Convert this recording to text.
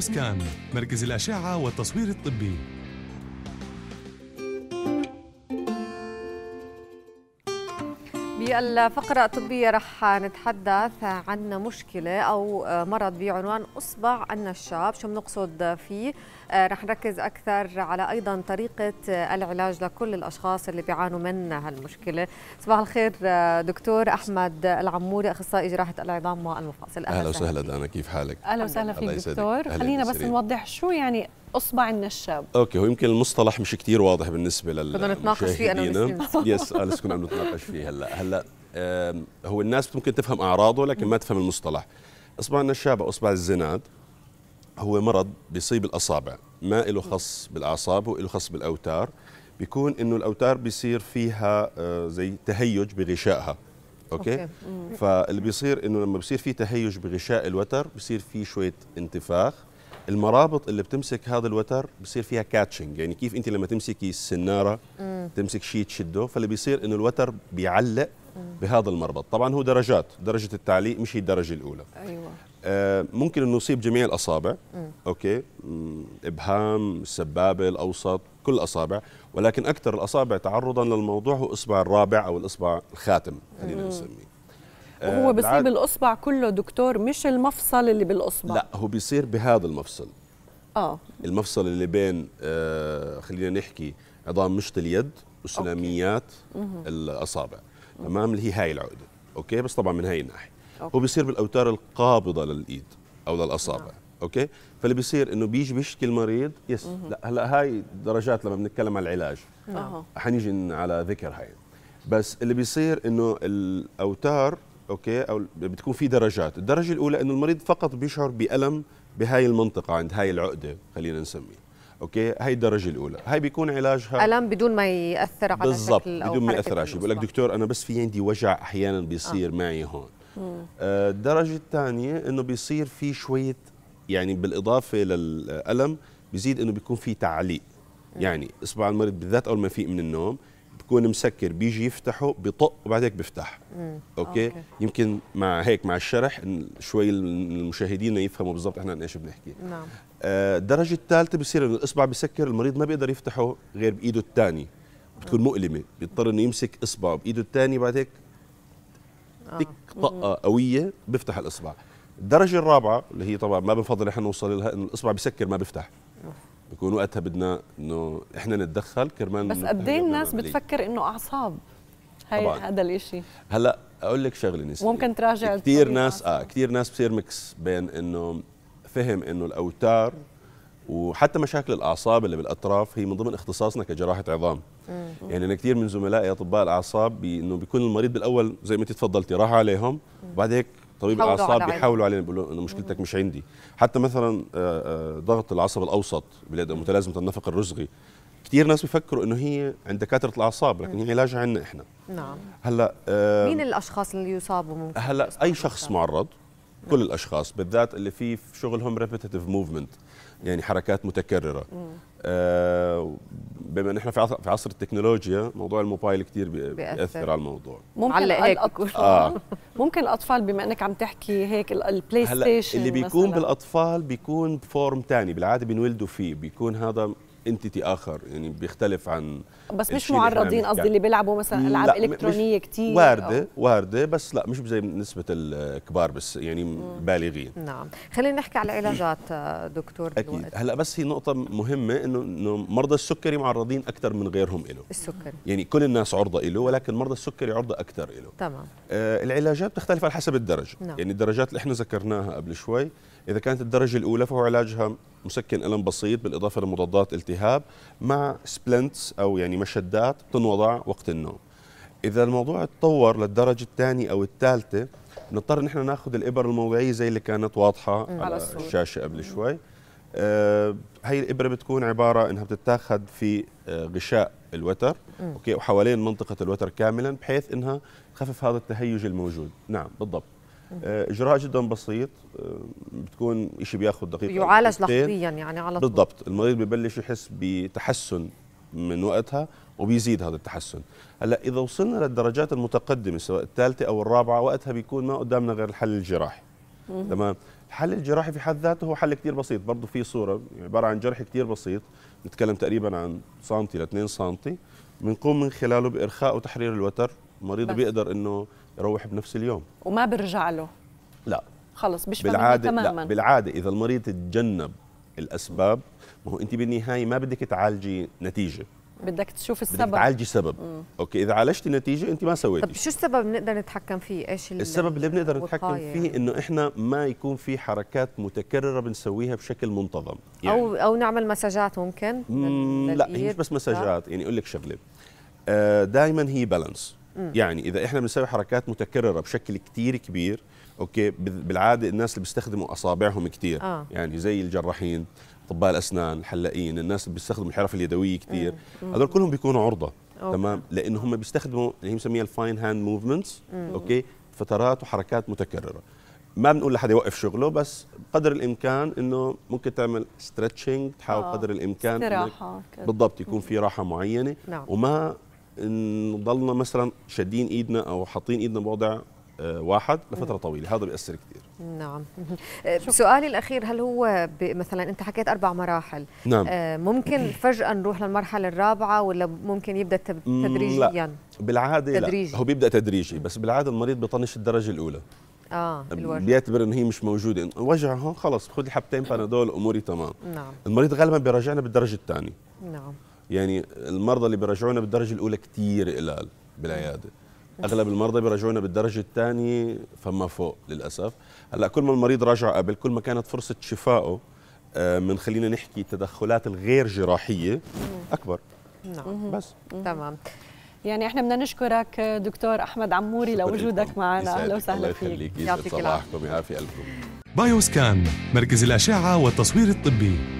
سكان مركز الأشعة والتصوير الطبي بالفقرة الطبية رح نتحدث عن مشكلة أو مرض بعنوان أصبع النشاب شو بنقصد فيه رح نركز أكثر على أيضا طريقة العلاج لكل الأشخاص اللي بيعانوا من هالمشكلة صباح الخير دكتور أحمد العموري أخصائي جراحة العظام والمفاصل أهلا, أهلا وسهلا دانا كيف حالك؟ أهلا وسهلا فيك دكتور خلينا بس نوضح شو يعني اصبع النشاب اوكي هو يمكن المصطلح مش كثير واضح بالنسبه لل بدنا نتناقش فيه انا يس لسه كنا عم نتناقش فيه هلا هلا هو الناس ممكن تفهم اعراضه لكن ما تفهم المصطلح اصبع او اصبع الزناد هو مرض بيصيب الاصابع ما له خص بالاعصاب وله خص بالاوتار بيكون انه الاوتار بيصير فيها آه، زي تهيج بغشائها اوكي, أوكي. فاللي بيصير انه لما بيصير في تهيج بغشاء الوتر بيصير في شويه انتفاخ المرابط اللي بتمسك هذا الوتر بصير فيها كاتشنج يعني كيف انت لما تمسكي السناره مم. تمسك شيء تشده فاللي بيصير انه الوتر بيعلق مم. بهذا المربط طبعا هو درجات درجه التعليق مش هي الدرجه الاولى ايوه آه ممكن انه يصيب جميع الاصابع مم. اوكي ابهام السبابه الاوسط كل الاصابع ولكن اكثر الاصابع تعرضا للموضوع هو الاصبع الرابع او الاصبع الخاتم خلينا نسميه وهو آه، بيصير الاصبع بالاصبع كله دكتور مش المفصل اللي بالاصبع لا هو بيصير بهذا المفصل اه المفصل اللي بين آه خلينا نحكي عظام مشط اليد وسلاميات الاصابع تمام اللي هي هاي العقده اوكي بس طبعا من هاي الناحيه أوكي. هو بيصير بالاوتار القابضه للايد او للاصابع آه. اوكي فاللي بيصير انه بيجي بيشكي المريض يس مه. لا هلا هاي درجات لما بنتكلم على العلاج نعم. حنيجي على ذكر هاي بس اللي بيصير انه الاوتار اوكي او بتكون في درجات الدرجه الاولى انه المريض فقط بيشعر بالم بهاي المنطقه عند هاي العقده خلينا نسميها اوكي هاي الدرجه الاولى هاي بيكون علاجها الم بدون ما ياثر على بالضبط بدون ما ياثر على شيء بقول لك دكتور انا بس في عندي وجع احيانا بيصير آه. معي هون آه الدرجه الثانيه انه بيصير في شويه يعني بالاضافه للالم بيزيد انه بيكون في تعليق يعني اصبع المريض بالذات اول ما يفيق من النوم بيكون مسكر بيجي يفتحه بيطق وبعد هيك بيفتح أوكي؟, اوكي يمكن مع هيك مع الشرح شوي المشاهدين يفهموا بالضبط احنا عن ايش بنحكي نعم آه، الدرجه الثالثه بصير انه الاصبع بسكر المريض ما بيقدر يفتحه غير بايده الثانيه بتكون مؤلمه بيضطر انه يمسك اصبعه بايده الثانيه بعد هيك آه. تك طقه قويه بيفتح الاصبع الدرجه الرابعه اللي هي طبعا ما بنفضل احنا نوصل لها انه الاصبع بسكر ما بيفتح بيكون وقتها بدنا انه احنا نتدخل كرمال بس قد ايه الناس بتفكر انه اعصاب هي هذا الشيء هلا اقول لك شغله نسيت ممكن تراجع كثير ناس اه كثير ناس بصير ميكس بين انه فهم انه الاوتار وحتى مشاكل الاعصاب اللي بالاطراف هي من ضمن اختصاصنا كجراحه عظام مم. يعني انا كثير من زملائي اطباء الاعصاب بانه بيكون المريض بالاول زي ما انت تفضلتي راح عليهم وبعد هيك طبيب الاعصاب بيحاولوا علينا بيقولوا انا مشكلتك مش عندي حتى مثلا آه، آه، ضغط العصب الاوسط متلازمه النفق الرزغي كثير ناس بيفكروا انه هي عند دكاتره الاعصاب لكن هي علاجها عندنا احنا نعم هلا مين الاشخاص اللي يصابوا ممكن هلا اي شخص معرض كل الاشخاص بالذات اللي في شغلهم ريبيتيتيف موفمنت يعني حركات متكرره بما ان احنا في عصر, في عصر التكنولوجيا موضوع الموبايل كتير بيأثر على الموضوع ممكن الأطفال آه. ممكن الاطفال بما انك عم تحكي هيك البلاي ستيشن اللي بيكون مثلاً. بالاطفال بيكون بفورم تاني بالعاده بينولدوا فيه بيكون هذا انتيتي اخر يعني بيختلف عن بس مش معرضين يعني. قصدي اللي بيلعبوا مثلا العاب الكترونيه كتير وارده أو. وارده بس لا مش زي نسبه الكبار بس يعني مم. بالغين نعم خلينا نحكي على العلاجات آه، دكتور اكيد بالوقت. هلا بس هي نقطه مهمه انه انه مرضى السكري معرضين اكثر من غيرهم له السكري يعني كل الناس عرضه له ولكن مرضى السكري عرضه اكثر له تمام آه العلاجات بتختلف على حسب الدرجه نعم. يعني الدرجات اللي احنا ذكرناها قبل شوي إذا كانت الدرجة الأولى فهو علاجها مسكن ألم بسيط بالإضافة لمضادات التهاب مع سبلنتس أو يعني مشدات تنوضع وقت النوم إذا الموضوع اتطور للدرجة الثانية أو الثالثة نضطر نحن ناخذ الإبر الموضعية زي اللي كانت واضحة على, على الشاشة قبل شوي آه هي الإبرة بتكون عبارة إنها بتتاخذ في آه غشاء الوتر أوكي وحوالين منطقة الوتر كاملا بحيث إنها تخفف هذا التهيج الموجود نعم بالضبط آه، اجراء جدا بسيط آه، بتكون شيء بياخذ دقيقه يعالج لحظيا يعني على طول بالضبط المريض ببلش يحس بتحسن من وقتها وبيزيد هذا التحسن هلا اذا وصلنا للدرجات المتقدمه سواء الثالثه او الرابعه وقتها بيكون ما قدامنا غير الحل الجراحي تمام الحل الجراحي في حد ذاته هو حل كثير بسيط برضه في صوره عباره عن جرح كثير بسيط نتكلم تقريبا عن سنتي ل 2 سنتي بنقوم من خلاله بارخاء وتحرير الوتر المريض بيقدر انه يروح بنفس اليوم وما برجع له لا خلص بيشفى بالعاده تماما لا بالعاده اذا المريض تجنب الاسباب ما هو انت بالنهايه ما بدك تعالجي نتيجه بدك تشوف السبب بدك تعالجي سبب مم. اوكي اذا عالجتي نتيجه انت ما سويتي طب شو السبب بنقدر نتحكم فيه ايش السبب اللي بنقدر نتحكم يعني؟ فيه انه احنا ما يكون في حركات متكرره بنسويها بشكل منتظم يعني او او نعمل مساجات ممكن لا هي مش بس مساجات يعني اقول لك شغله آه، دائما هي بالانس يعني اذا احنا بنسوي حركات متكرره بشكل كتير كبير اوكي بالعاده الناس اللي بيستخدموا اصابعهم كتير آه. يعني زي الجراحين اطباء الاسنان الحلاقين الناس اللي بيستخدموا الحرف اليدويه كتير هذول كلهم بيكونوا عرضه أوكي. تمام لان هم بيستخدموا اللي هي بنسميها الفاين هاند موفمنتس اوكي فترات وحركات متكرره ما بنقول لحد يوقف شغله بس قدر الامكان انه ممكن تعمل ستريتشنج تحاول آه. قدر الامكان استراحه بالضبط يكون في راحه معينه نعم. وما نضلنا مثلا شادين ايدنا او حاطين ايدنا بوضع آه، واحد لفتره طويله هذا بياثر كثير نعم آه، سؤالي الاخير هل هو مثلا انت حكيت اربع مراحل نعم. آه، ممكن فجاه نروح للمرحله الرابعه ولا ممكن يبدا تدريجيا لا. بالعاده تدريجي. لا هو بيبدا تدريجي بس بالعاده المريض بيطنش الدرجه الاولى اه الورم بيعتبر انه هي مش موجوده وجع هون خلص خذ حبتين نعم. بانادول اموري تمام نعم المريض غالبا بيراجعنا بالدرجه الثانيه نعم يعني المرضى اللي بيرجعونا بالدرجه الاولى كثير قلال بالعياده اغلب المرضى بيرجعونا بالدرجه الثانيه فما فوق للاسف هلا كل ما المريض راجع قبل كل ما كانت فرصه شفائه آه، من خلينا نحكي التدخلات الغير جراحيه اكبر نعم بس تمام يعني احنا بدنا نشكرك دكتور احمد عموري لوجودك معنا اهلا وسهلا فيك يعطيك العافيه يعافي قلبكم بايوسكان مركز الاشعه والتصوير الطبي